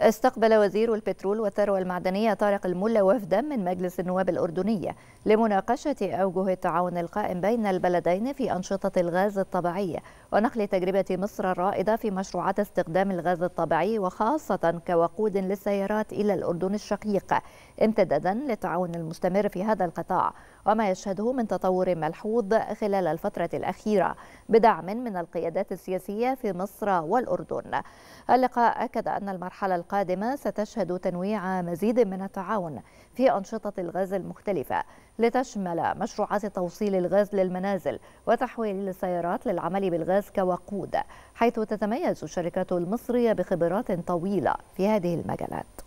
استقبل وزير البترول والثروة المعدنية طارق الملا وفدا من مجلس النواب الأردنية لمناقشة أوجه التعاون القائم بين البلدين في أنشطة الغاز الطبيعي ونقل تجربة مصر الرائدة في مشروعات استخدام الغاز الطبيعي وخاصة كوقود للسيارات إلى الأردن الشقيق امتدادا للتعاون المستمر في هذا القطاع وما يشهده من تطور ملحوظ خلال الفترة الأخيرة بدعم من القيادات السياسية في مصر والأردن اللقاء أكد أن المرحلة القادمة ستشهد تنويع مزيد من التعاون في أنشطة الغاز المختلفة لتشمل مشروعات توصيل الغاز للمنازل وتحويل السيارات للعمل بالغاز كوقود حيث تتميز الشركات المصرية بخبرات طويلة في هذه المجالات